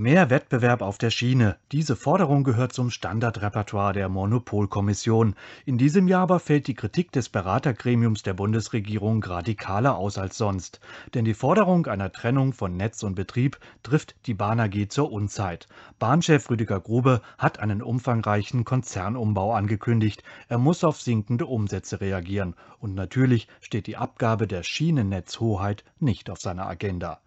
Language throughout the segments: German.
Mehr Wettbewerb auf der Schiene. Diese Forderung gehört zum Standardrepertoire der Monopolkommission. In diesem Jahr aber fällt die Kritik des Beratergremiums der Bundesregierung radikaler aus als sonst. Denn die Forderung einer Trennung von Netz und Betrieb trifft die Bahn AG zur Unzeit. Bahnchef Rüdiger Grube hat einen umfangreichen Konzernumbau angekündigt. Er muss auf sinkende Umsätze reagieren. Und natürlich steht die Abgabe der Schienennetzhoheit nicht auf seiner Agenda.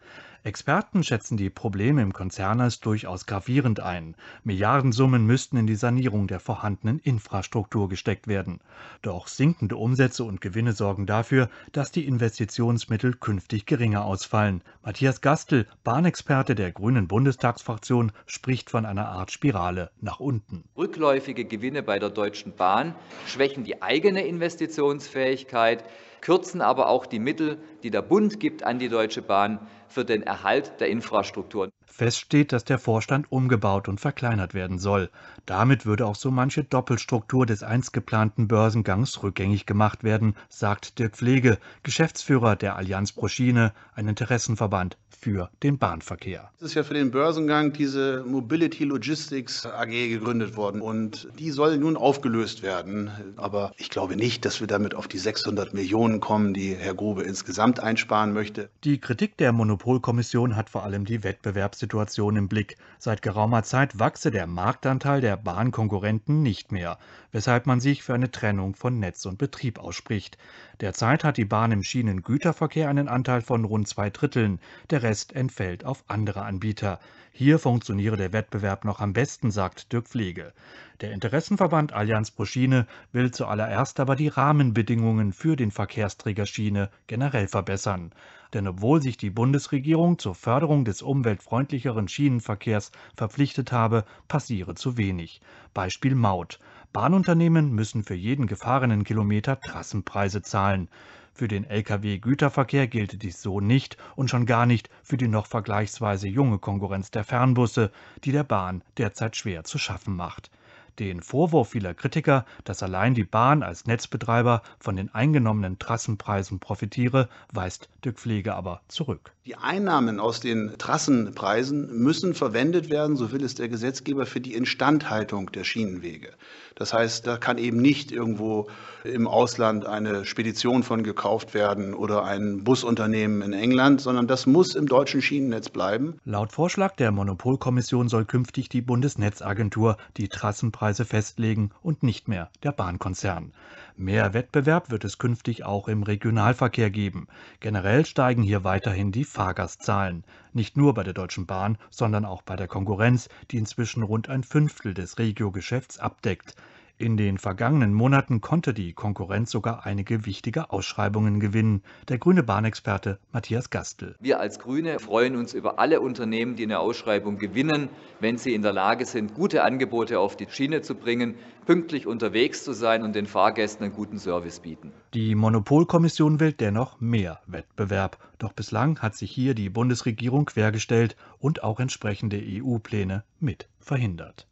Experten schätzen die Probleme im Konzern als durchaus gravierend ein. Milliardensummen müssten in die Sanierung der vorhandenen Infrastruktur gesteckt werden. Doch sinkende Umsätze und Gewinne sorgen dafür, dass die Investitionsmittel künftig geringer ausfallen. Matthias Gastel, Bahnexperte der Grünen Bundestagsfraktion, spricht von einer Art Spirale nach unten. Rückläufige Gewinne bei der Deutschen Bahn schwächen die eigene Investitionsfähigkeit kürzen aber auch die Mittel, die der Bund gibt an die Deutsche Bahn für den Erhalt der Infrastruktur. Feststeht, dass der Vorstand umgebaut und verkleinert werden soll. Damit würde auch so manche Doppelstruktur des einst geplanten Börsengangs rückgängig gemacht werden, sagt Dirk Pflege, Geschäftsführer der Allianz pro Schiene, ein Interessenverband für den Bahnverkehr. Es ist ja für den Börsengang diese Mobility Logistics AG gegründet worden und die soll nun aufgelöst werden. Aber ich glaube nicht, dass wir damit auf die 600 Millionen kommen, die Herr Grube insgesamt einsparen möchte. Die Kritik der Monopolkommission hat vor allem die Wettbewerbs Marktsituation im Blick. Seit geraumer Zeit wachse der Marktanteil der Bahnkonkurrenten nicht mehr, weshalb man sich für eine Trennung von Netz und Betrieb ausspricht. Derzeit hat die Bahn im Schienengüterverkehr einen Anteil von rund zwei Dritteln, der Rest entfällt auf andere Anbieter. Hier funktioniere der Wettbewerb noch am besten, sagt Dirk Pflege. Der Interessenverband Allianz pro Schiene will zuallererst aber die Rahmenbedingungen für den Verkehrsträger Schiene generell verbessern denn obwohl sich die Bundesregierung zur Förderung des umweltfreundlicheren Schienenverkehrs verpflichtet habe, passiere zu wenig. Beispiel Maut. Bahnunternehmen müssen für jeden gefahrenen Kilometer Trassenpreise zahlen. Für den Lkw-Güterverkehr gilt dies so nicht und schon gar nicht für die noch vergleichsweise junge Konkurrenz der Fernbusse, die der Bahn derzeit schwer zu schaffen macht. Den Vorwurf vieler Kritiker, dass allein die Bahn als Netzbetreiber von den eingenommenen Trassenpreisen profitiere, weist Dirk Pflege aber zurück. Die Einnahmen aus den Trassenpreisen müssen verwendet werden, so will es der Gesetzgeber, für die Instandhaltung der Schienenwege. Das heißt, da kann eben nicht irgendwo im Ausland eine Spedition von gekauft werden oder ein Busunternehmen in England, sondern das muss im deutschen Schienennetz bleiben. Laut Vorschlag der Monopolkommission soll künftig die Bundesnetzagentur die Trassenpreise Fahrpreise festlegen und nicht mehr der Bahnkonzern. Mehr Wettbewerb wird es künftig auch im Regionalverkehr geben. Generell steigen hier weiterhin die Fahrgastzahlen. Nicht nur bei der Deutschen Bahn, sondern auch bei der Konkurrenz, die inzwischen rund ein Fünftel des Regiogeschäfts abdeckt. In den vergangenen Monaten konnte die Konkurrenz sogar einige wichtige Ausschreibungen gewinnen. Der grüne Bahnexperte Matthias Gastel. Wir als Grüne freuen uns über alle Unternehmen, die eine Ausschreibung gewinnen, wenn sie in der Lage sind, gute Angebote auf die Schiene zu bringen, pünktlich unterwegs zu sein und den Fahrgästen einen guten Service bieten. Die Monopolkommission will dennoch mehr Wettbewerb. Doch bislang hat sich hier die Bundesregierung quergestellt und auch entsprechende EU-Pläne mit verhindert.